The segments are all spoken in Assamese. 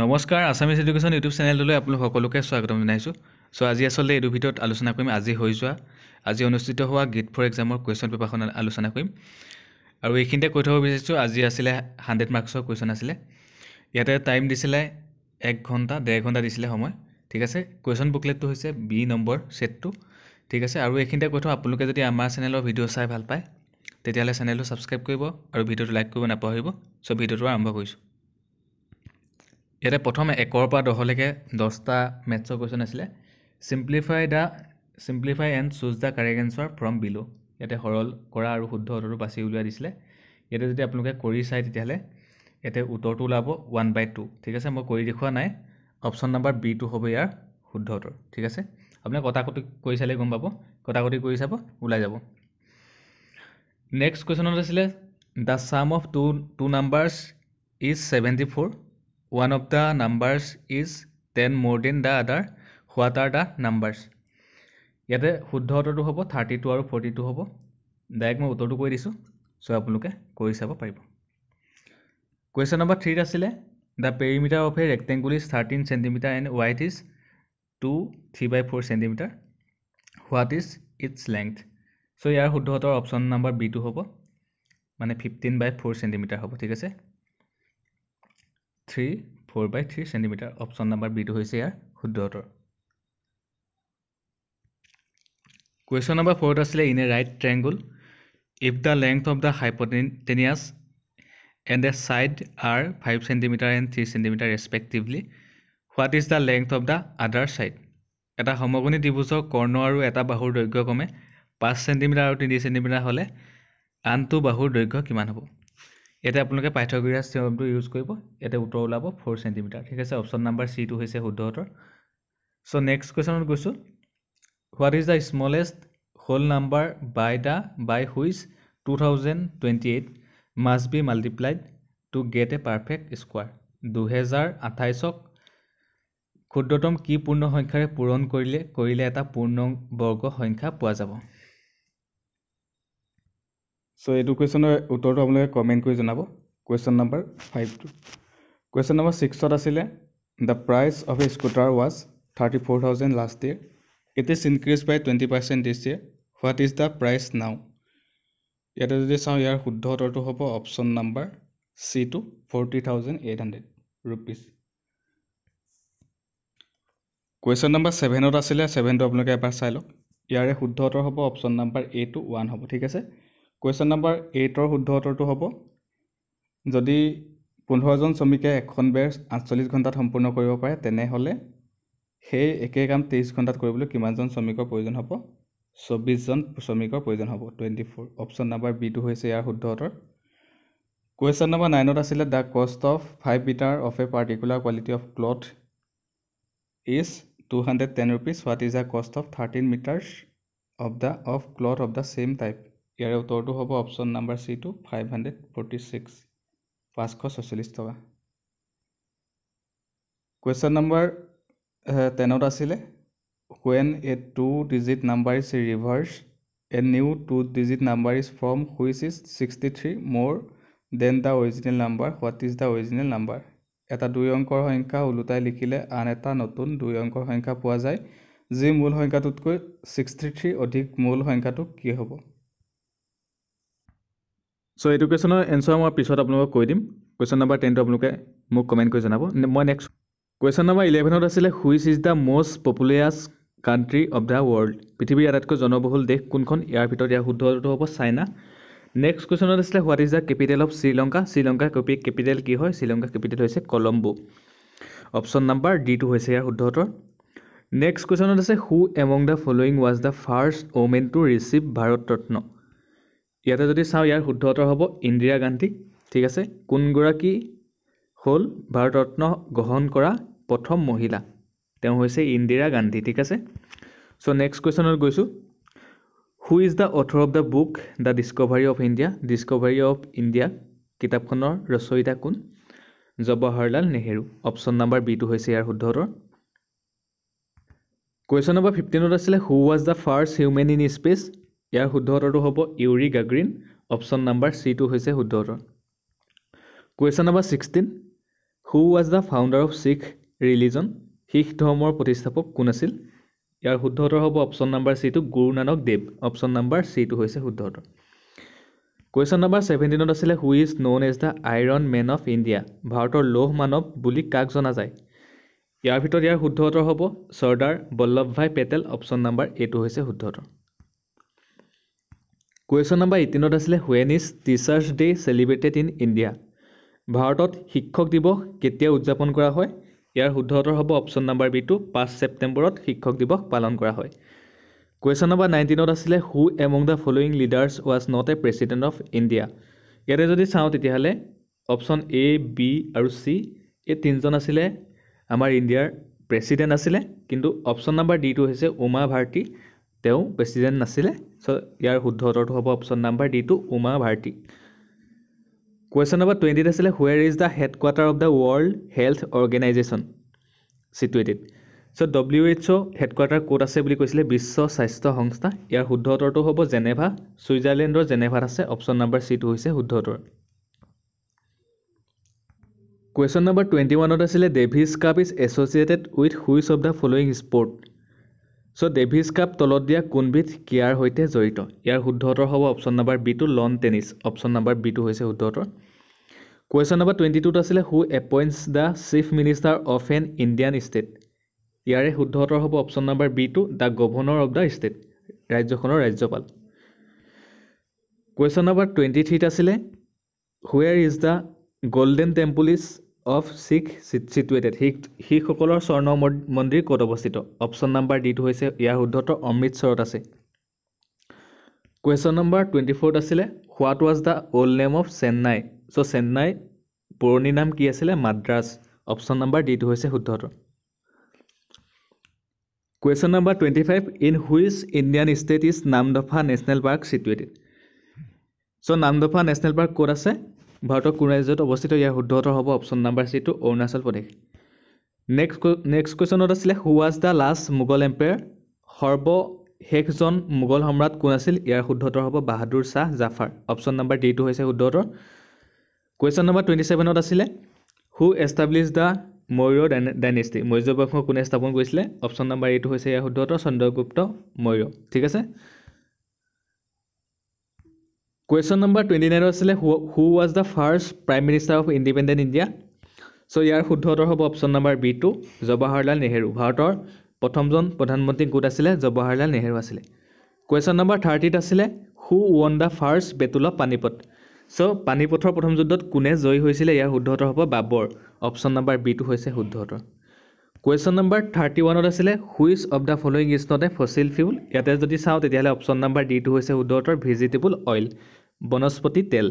নমস্কাৰ আছামিজ এডুকেশ্যন ইউটিউব চেনেলটোলৈ আপোনালোক সকলোকে স্বাগতম জনাইছোঁ চ' আজি আচলতে এইটো ভিডিঅ'ত আলোচনা কৰিম আজি হৈ যোৱা আজি অনুষ্ঠিত হোৱা গেট ফ'ৰ এক্সামৰ কুৱেশ্যন পেপাৰখন আলোচনা কৰিম আৰু এইখিনিতে কৈ থ'ব বিচাৰিছোঁ আজি আছিলে হাণ্ড্ৰেড মাৰ্কছৰ কুৱেশ্যন আছিলে ইয়াতে টাইম দিছিলে এক ঘণ্টা ডেৰ ঘণ্টা দিছিলে সময় ঠিক আছে কুৱেশ্যন বুকলেটটো হৈছে বি নম্বৰ ছেটটো ঠিক আছে আৰু এইখিনিতে কৈ থওঁ আপোনালোকে যদি আমাৰ চেনেলৰ ভিডিঅ' চাই ভাল পায় তেতিয়াহ'লে চেনেলটো ছাবস্ক্ৰাইব কৰিব আৰু ভিডিঅ'টো লাইক কৰিব নাপাহৰিব চ' ভিডিঅ'টো আৰম্ভ কৰিছোঁ ইয়াতে প্ৰথম একৰ পৰা দহলৈকে দহটা মেথছৰ কুৱেশ্যন আছিলে simplify the simplify and choose the correct answer from below ইয়াতে সৰল কৰা আৰু শুদ্ধ উত্তৰটো বাছি উলিয়াই দিছিলে ইয়াতে যদি আপোনালোকে কৰি চায় তেতিয়াহ'লে ইয়াতে উত্তৰটো ওলাব ওৱান বাই টু ঠিক আছে মই কৰি দেখুওৱা নাই অপশ্যন নাম্বাৰ বিটো হ'ব ইয়াৰ শুদ্ধ উত্তৰ ঠিক আছে আপুনি কটি কৰি চালে গম পাব কটা কটি কৰি চাব ওলাই যাব নেক্সট কুৱেশ্যনত আছিলে the sum of two two numbers is seventy four one of the numbers is ten more than the other what are the numbers ইয়াতে শুদ্ধ উত্তৰটো হ'ব থাৰ্টি টু আৰু ফৰ্টি টু হ'ব ডাইৰেক্ট মই উত্তৰটো কৈ দিছোঁ চ' আপোনালোকে কৰি চাব পাৰিব কুৱেশ্যন নম্বৰ থ্ৰীত আছিলে the perimeter of a rectangle is thirteen centimetre and width is two three by four centimetre what is its length so' ইয়াৰ শুদ্ধ উত্তৰ অপশ্যন নম্বৰ বিটো হ'ব মানে ফিফটিন বাই ফ'ৰ চেণ্টিমিটাৰ হ'ব ঠিক আছে three four by three centimetre option number বিটো হৈছে ইয়াৰ শুদ্ধ উত্তৰ কুৱেশ্যন নম্বৰ ফ'ৰত আছিলে in a right triangle if the length of the hypotenuse and a side are five centimetre and three centimetre respectively what is the length of the other side এটা সমগুণী ত্ৰিভুজৰ কৰ্ণ আৰু এটা বাহুৰ দৈৰ্ঘ্য কমে পাঁচ চেণ্টিমিটাৰ আৰু তিনি চেণ্টিমিটাৰ হ'লে আনটো বাহুৰ দৈৰ্ঘ্য কিমান হ'ব ইয়াতে আপোনালোকে পাইথাগোৰাছ থিয়মটো ইউজ কৰিব ইয়াতে উত্তৰ ওলাব ফ'ৰ চেণ্টিমিটাৰ ঠিক আছে অপশ্যন নাম্বাৰ চিটো হৈছে শুদ্ধ উত্তৰ ছ' নেক্সট কুৱেশ্যনত গৈছোঁ what is the smallest whole number by the by which two thousand twenty eight must be multiplied to get a perfect square দুহেজাৰ আঠাইছক ক্ষুদ্ৰতম কি পূৰ্ণ সংখ্যাৰে পূৰণ কৰিলে কৰিলে এটা পূৰ্ণ বৰ্গ সংখ্যা পোৱা যাব চ' এইটো কুৱেশ্যনৰ উত্তৰটো আপোনালোকে কমেণ্ট কৰি জনাব কুৱেশ্যন নম্বৰ ফাইভটো কুৱেশ্যন নম্বৰ ছিক্সত আছিলে the price of a scooter was thirty four thousand last year it is increase by twenty percent this year what is the price now ইয়াতে যদি চাওঁ ইয়াৰ শুদ্ধ উত্তৰটো হ'ব option number C two forty thousand eight hundred rupees question number ছেভেনত আছিলে ছেভেনটো আপোনালোকে এবাৰ চাই লওক ইয়াৰে শুদ্ধ উত্তৰ হ'ব option number A two one হ'ব ঠিক আছে কুৱেশ্যন নাম্বাৰ এইটৰ শুদ্ধ উত্তৰটো হ'ব যদি পোন্ধৰজন শ্ৰমিকে এখন বেৰ আঠচল্লিছ ঘণ্টাত সম্পূৰ্ণ কৰিব পাৰে তেনেহ'লে সেই একে কাম তেইছ ঘণ্টাত কৰিবলৈ কিমানজন শ্ৰমিকৰ প্ৰয়োজন হ'ব চৌব্বিছজন শ্ৰমিকৰ প্ৰয়োজন হ'ব টুৱেণ্টি ফ'ৰ অপশ্যন নাম্বাৰ বিটো হৈছে ইয়াৰ শুদ্ধ উত্তৰ কুৱেশ্যন নাম্বাৰ নাইনত আছিলে the cost of five metre of a particular quality of cloth is two hundred ten rupees what is the cost of thirteen metres of the of cloth of the same type ইয়াৰে উত্তৰটো হ'ব option number C two five hundred forty six পাঁচশ ছয়চল্লিছ টকা কুৱেশ্যন নাম্বাৰ টেনত আছিলে when a two digit number is reverse a new two digit number is from which is sixty three মোৰ than the original number what is the original number এটা দুই অংকৰ সংখ্যা ওলোটাই লিখিলে আন এটা নতুন দুই অংকৰ সংখ্যা পোৱা যায় যি মূল সংখ্যাটোতকৈ ছিক্সটি থ্ৰী অধিক মূল সংখ্যাটো কি হ'ব চ' এইটো কুৱেশ্যনৰ এনচাৰ মই পিছত আপোনালোকক কৈ দিম কুৱেশ্যন নাম্বাৰ টেনটো আপোনালোকে মোক কমেণ্ট কৰি জনাব মই নেক্সট কুৱেশ্যন নাম্বাৰ ইলেভেনত আছিলে which is the most popular country of the world পৃথিৱীৰ আটাইতকৈ জনবহুল দেশ কোনখন ইয়াৰ ভিতৰত ইয়াৰ শুদ্ধটো হ'ব চাইনা নেক্সট কুৱেশ্যনত আছিলে what is the capital of Sri Lanka শ্ৰীলংকাৰ কপি কেপিটেল কি হয় শ্ৰীলংকাৰ কেপিটেল হৈছে কলম্বো অপশ্যন নাম্বাৰ ডিটো হৈছে ইয়াৰ শুদ্ধটোৰ নেক্সট কুৱেশ্যনত আছে who among the following was the first women to receive Bharat Ratna ইয়াতে যদি চাওঁ ইয়াৰ শুদ্ধ উত্তৰ হ'ব ইন্দিৰা গান্ধী ঠিক আছে কোনগৰাকী হ'ল ভাৰতৰত্ন গ্ৰহণ কৰা প্ৰথম মহিলা তেওঁ হৈছে ইন্দিৰা গান্ধী ঠিক আছে চ' নেক্সট কুৱেশ্যনত গৈছোঁ who is the author of the book the discovery of India discovery of India কিতাপখনৰ ৰচয়িতা কোন জৱাহৰলাল নেহেৰু অপশ্যন নাম্বাৰ বিটো হৈছে ইয়াৰ শুদ্ধ উত্তৰ কুৱেশ্যন নম্বৰ ফিফটিনত আছিলে who was the first human in space ইয়াৰ শুদ্ধ উত্তৰটো হ'ব ইউৰি গাগ্ৰিন অপশ্যন নাম্বাৰ চিটো হৈছে শুদ্ধ উত্তৰ question number sixteen who was the founder of Sikh religion Sikh ধৰ্মৰ প্ৰতিষ্ঠাপক কোন আছিল ইয়াৰ শুদ্ধ উত্তৰ হ'ব অপশ্যন নাম্বাৰ চিটো গুৰু নানক দেৱ অপশ্যন নাম্বাৰ চিটো হৈছে শুদ্ধ উত্তৰ কুৱেশ্যন নাম্বাৰ ছেভেণ্টিনত আছিলে who is known as the iron man of India ভাৰতৰ লৌহ মানৱ বুলি কাক জনা যায় ইয়াৰ ভিতৰত ইয়াৰ শুদ্ধ উত্তৰ হ'ব চৰ্দাৰ বল্লভ ভাই পেটেল অপশ্যন নাম্বাৰ এইটো হৈছে শুদ্ধ উত্তৰ কুৱেশ্যন নাম্বাৰ এইটিনত আছিলে when is teachers day celebrated in India ভাৰতত শিক্ষক দিৱস কেতিয়া উদযাপন কৰা হয় ইয়াৰ শুদ্ধ উত্তৰ হ'ব অপশ্যন নম্বৰ বিটো পাঁচ ছেপ্টেম্বৰত শিক্ষক দিৱস পালন কৰা হয় কুৱেশ্যন নাম্বাৰ নাইনটিনত আছিলে who among the following leaders was not a president of India ইয়াতে যদি চাওঁ তেতিয়াহ'লে অপশ্যন এ বি আৰু চি এই তিনিজন আছিলে আমাৰ ইণ্ডিয়াৰ প্ৰেচিডেণ্ট আছিলে কিন্তু অপশ্যন নাম্বাৰ ডিটো হৈছে উমা ভাৰতী তেওঁ প্ৰেচিডেণ্ট নাছিলে চ' ইয়াৰ শুদ্ধ উত্তৰটো হ'ব অপশ্যন নাম্বাৰ ডিটো উমা ভাৰতী কুৱেশ্যন নাম্বাৰ টুৱেণ্টিত আছিলে where is the headquarter of the world health organisation situated so' W H O' head ক'ত আছে বুলি কৈছিলে বিশ্ব স্বাস্থ্য সংস্থা ইয়াৰ শুদ্ধ উত্তৰটো হ'ব জেনেভা ছুইজাৰলেণ্ডৰ জেনেভাত আছে অপশ্যন নাম্বাৰ চিটো হৈছে শুদ্ধ উত্তৰ কুৱেশ্যন নাম্বাৰ টুৱেণ্টি ওৱানত আছিলে Davis cup is associated with which of the following sport so' Davis cup তলত দিয়া কোনবিধ ক্ৰীড়াৰ সৈতে জড়িত ইয়াৰ শুদ্ধ উত্তৰ হ'ব option number B two lawn tennis option number B two হৈছে শুদ্ধ উত্তৰ কুৱেশ্যন নম্বৰ টুৱেণ্টি টুত আছিলে who appoints the chief minister of an Indian state ইয়াৰে শুদ্ধ উত্তৰ হ'ব option number B two the governor of the state ৰাজ্যখনৰ ৰাজ্যপাল কুৱেশ্যন নম্বৰ টুৱেণ্টি থ্ৰীত আছিলে where is the golden temple is of Sikh situated Sikh শিখসকলৰ স্বৰ্ণ মন্দিৰ ক'ত অৱস্থিত অপশ্যন নাম্বাৰ ডিটো হৈছে ইয়াৰ শুদ্ধটো অমৃতসৰত আছে কুৱেশ্যন নম্বৰ টুৱেণ্টি ফ'ৰত আছিলে what was the old name of Chennai so' Chennai পুৰণি নাম কি আছিলে মাদ্ৰাছ অপশ্যন নাম্বাৰ ডিটো হৈছে শুদ্ধটো question number twenty five in which Indian state is Namdapha national park situated so' Namdapha national park ক'ত আছে ভাৰতৰ কোন ৰাজ্যত অৱস্থিত ইয়াৰ শুদ্ধ উত্তৰ হ'ব অপশ্যন নাম্বাৰ চিটো অৰুণাচল প্ৰদেশ নেক্সট নেক্সট কুৱেশ্যনত আছিলে who was the last Mughal empire সৰ্বশেষজন মোগল সম্ৰাট কোন আছিল ইয়াৰ শুদ্ধ উত্তৰ হ'ব বাহাদুৰ শ্বাহ জাফাৰ অপশ্যন নাম্বাৰ ডিটো হৈছে শুদ্ধ উত্তৰ কুৱেশ্যন নাম্বাৰ টুৱেণ্টি ছেভেনত আছিলে who establish the Maurya dynasty Maurya বংশ কোনে স্থাপন কৰিছিলে অপশ্যন নাম্বাৰ এইটো হৈছে ইয়াৰ শুদ্ধ উত্তৰ চন্দ্ৰগুপ্ত মৌৰ্য ঠিক আছে কুৱেশ্যন নম্বৰ টুৱেণ্টি নাইনৰ আছিলে who who was the first prime minister of independent India so' ইয়াৰ শুদ্ধ উত্তৰ হ'ব option number B two Jawaharlal Nehru ভাৰতৰ প্ৰথমজন প্ৰধানমন্ত্ৰী কোট আছিলে জৱাহৰলাল নেহৰু আছিলে কুৱেশ্যন নম্বৰ থাৰ্টিত আছিলে who won the first battle of Panipat so' পানীপথৰ প্ৰথম যুদ্ধত কোনে জয়ী হৈছিলে ইয়াৰ শুদ্ধ উত্তৰ হ'ব বাবৰ অপশ্যন নম্বৰ বি টু হৈছে শুদ্ধ উত্তৰ কুৱেশ্যন নম্বৰ থাৰ্টি ওৱানত আছিলে which of the following is not a fossil fuel ইয়াতে যদি চাওঁ তেতিয়াহ'লে অপশ্যন নম্বৰ ডিটো হৈছে উদ্ধৰতৰ ভেজিটেবল অইল বনস্পতি তেল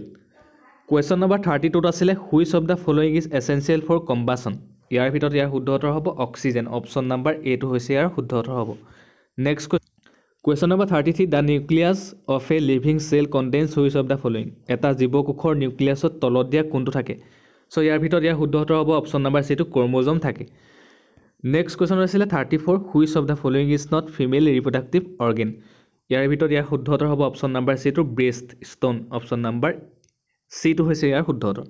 কুৱেশ্যন নম্বৰ থাৰ্টি টুত আছিলে which of the following is essential for combustion ইয়াৰ ভিতৰত ইয়াৰ শুদ্ধতৰ হ'ব অক্সিজেন অপশ্যন নম্বৰ এইটো হৈছে ইয়াৰ শুদ্ধতৰ হ'ব next question number thirty three the nucleus of a living cell contents which of the following এটা জীৱকোষৰ নিউক্লিয়াছত তলত দিয়া কোনটো থাকে চ' ইয়াৰ ভিতৰত ইয়াৰ শুদ্ধতৰ হ'ব অপশ্যন নম্বৰ চিটো ক্ৰমজম থাকে নেক্সট কুৱেশ্যন আছিলে thirty four which of the following is not female reproductive organ ইয়াৰ ভিতৰত ইয়াৰ শুদ্ধ উত্তৰ হ'ব অপশ্যন নাম্বাৰ চিটো ব্ৰেষ্ট ষ্ট'ন অপশ্যন নাম্বাৰ চিটো হৈছে ইয়াৰ শুদ্ধ উত্তৰ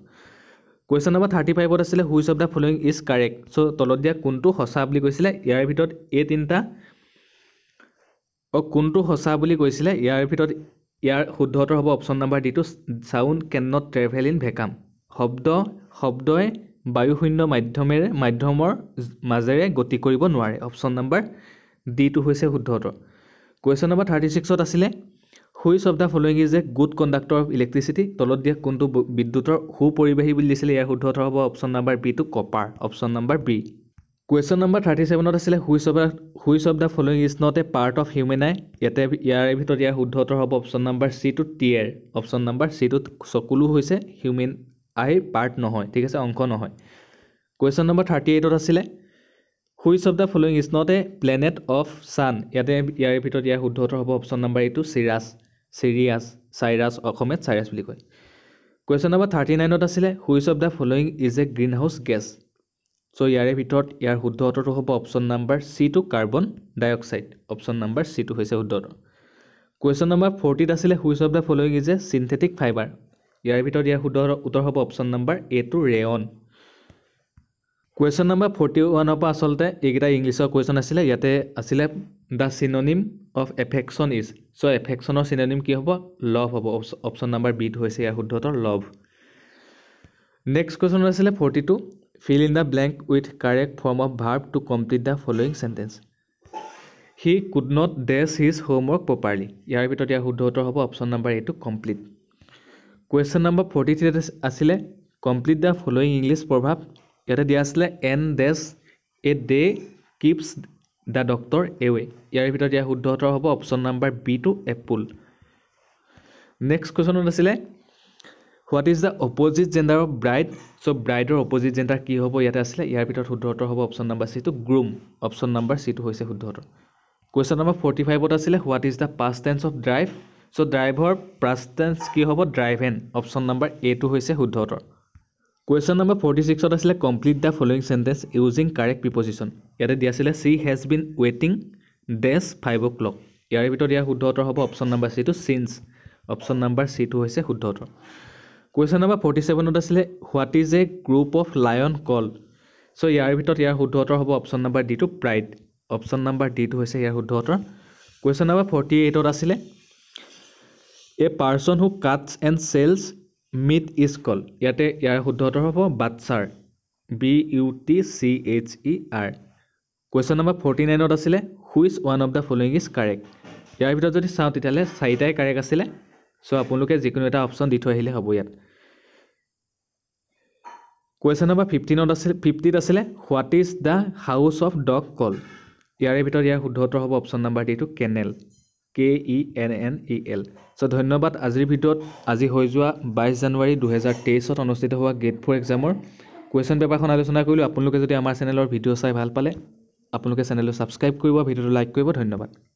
কুৱেশ্যন নাম্বাৰ থাৰ্টি ফাইভত আছিলে which of the following is correct চ' তলত দিয়া কোনটো সঁচা বুলি কৈছিলে ইয়াৰ ভিতৰত এই তিনিটা অ' কোনটো সঁচা বুলি কৈছিলে ইয়াৰ ভিতৰত ইয়াৰ শুদ্ধ উত্তৰ হ'ব অপশ্যন নাম্বাৰ ডিটো sound can not travel in vacuum শব্দ শব্দই বায়ু শূন্য মাধ্যমেৰে মাধ্যমৰ মাজেৰে গতি কৰিব নোৱাৰে অপশ্যন নম্বৰ ডিটো হৈছে শুদ্ধ উত্তৰ কুৱেশ্যন নাম্বাৰ থাৰ্টি ছিক্সত আছিলে which of the following is a good conductor of electricity তলত দিয়া কোনটো বিদ্যুতৰ সু সুপৰিবাহী বুলি দিছিলে ইয়াৰ শুদ্ধ উত্তৰ হ'ব অপশ্যন নম্বৰ বিটো copper option number B question number thirty ছেভেনত আছিলে which of the which of the following is not a part of human eye ইয়াতে ইয়াৰে ভিতৰত ইয়াৰ শুদ্ধ উত্তৰ হ'ব অপশ্যন নম্বৰ চিটোত টিয়েৰ অপশ্যন নাম্বাৰ চিটোত চকুলো হৈছে হিউমেন আইৰ পাৰ্ট নহয় ঠিক আছে অংশ নহয় কুৱেশ্যন নম্বৰ থাৰ্টি এইটত আছিলে which of the following is not a planet of sun ইয়াতে ইয়াৰ ভিতৰত ইয়াৰ শুদ্ধ উত্তৰ হ'ব অপশ্যন নম্বৰ এইটো চিৰাছ চিৰিয়াছ চাইৰাছ অসমীয়াত চাইৰাছ বুলি কয় কুৱেশ্যন নম্বৰ থাৰ্টি নাইনত আছিলে which of the following is a greenhouse gas চ' ইয়াৰে ভিতৰত ইয়াৰ শুদ্ধ উত্তৰটো হ'ব option number C to carbon dioxide option number চিটো হৈছে শুদ্ধ উত্তৰ কুৱেশ্যন নম্বৰ ফৰ্টিত আছিলে which of the following is a synthetic fibre ইয়াৰ ভিতৰত ইয়াৰ শুদ্ধ উত্তৰ হ'ব option number A to rayon question number forty ওৱানৰ পৰা আচলতে এইকেইটা ইংলিছৰ কুৱেশ্যন আছিলে ইয়াতে আছিলে the synonym of affection is চ' এফেকশ্যনৰ চিননিম কি হ'ব লভ হ'ব অপশ্যন নম্বৰ বিত হৈছে ইয়াৰ শুদ্ধ উত্তৰ লভ নেক্সট কুৱেশ্যন আছিলে forty two fill in the blank with correct form of verb to complete the following sentence he could not dash his homework properly ইয়াৰ ভিতৰত ইয়াৰ শুদ্ধ উত্তৰ হ'ব অপশ্যন নম্বৰ এইটো কমপ্লিট কুৱেশ্যন নম্বৰ ফৰ্টি থ্ৰীত আছিলে complete the following English proverb ইয়াতে দিয়া আছিলে an dash a day keeps the doctor away ৱে ইয়াৰ ভিতৰত দিয়া শুদ্ধ উত্তৰ হ'ব option number B to apple next কুৱেশ্যনত আছিলে what is the opposite gender of bride চ' ব্ৰাইডৰ অপ'জিট জেণ্ডাৰ কি হ'ব ইয়াতে আছিলে ইয়াৰ ভিতৰত শুদ্ধ উত্তৰ হ'ব অপশ্যন নম্বৰ চিটো গ্ৰুম অপশ্যন নম্বৰ চিটো হৈছে শুদ্ধ উত্তৰ কুৱেশ্যন নম্বৰ ফৰ্টি ফাইভত আছিলে what is the past tense of drive চ' ড্ৰাইভৰ প্ৰাষ্টেঞ্চ কি হ'ব ড্ৰাইভেন অপশ্যন নম্বৰ এইটো হৈছে শুদ্ধ উত্তৰ কুৱেশ্যন নম্বৰ ফৰ্টি ছিক্সত আছিলে complete the following sentence using correct preposition ইয়াতে দিয়া আছিলে চি হেজ বিন ৱেটিং ডেছ ফাইভ অ' ক্লক ইয়াৰ ভিতৰত ইয়াৰ শুদ্ধ উত্তৰ হ'ব অপশ্যন নম্বৰ চিটো চিনচ অপশ্যন নম্বৰ চিটো হৈছে শুদ্ধ উত্তৰ কুৱেশ্যন নম্বৰ ফৰ্টি ছেভেনত আছিলে what is a group of lion call চ' ইয়াৰ ভিতৰত ইয়াৰ শুদ্ধ উত্তৰ হ'ব অপশ্যন নম্বৰ ডিটো প্ৰাইড অপশ্যন নম্বৰ ডিটো হৈছে ইয়াৰ শুদ্ধ উত্তৰ কুৱেশ্যন নম্বৰ ফৰ্টি এইটত আছিলে a person who cuts and sells meat is call ইয়াতে ইয়াৰ শুদ্ধতৰ হ'ব butcher B U T C H E R question number forty নাইনত আছিলে which one of the following is correct ইয়াৰ ভিতৰত যদি চাওঁ তেতিয়াহ'লে চাৰিটাই কাৰেক্ট আছিলে চ' আপোনালোকে যিকোনো এটা অপশ্যন দি থৈ আহিলে হ'ব ইয়াত কুৱেশ্যন নম্বৰ ফিফটিনত আছিল ফিফটিত আছিলে what is the house of dog call ইয়াৰে ভিতৰত ইয়াৰ শুদ্ধতৰ হ'ব অপশ্যন নম্বৰ ডিটো kennel K E N N E L চ' ধন্যবাদ আজিৰ ভিতৰত আজি হৈ যোৱা বাইছ জানুৱাৰী দুহেজাৰ তেইছত অনুষ্ঠিত হোৱা গেট ফ'ৰ এক্সামৰ কুৱেশ্যন পেপাৰখন আলোচনা কৰিলোঁ আপোনালোকে যদি আমাৰ চেনেলৰ ভিডিঅ' চাই ভাল পালে আপোনালোকে চেনেলটো ছাবস্ক্ৰাইব কৰিব ভিডিঅ'টো লাইক কৰিব ধন্যবাদ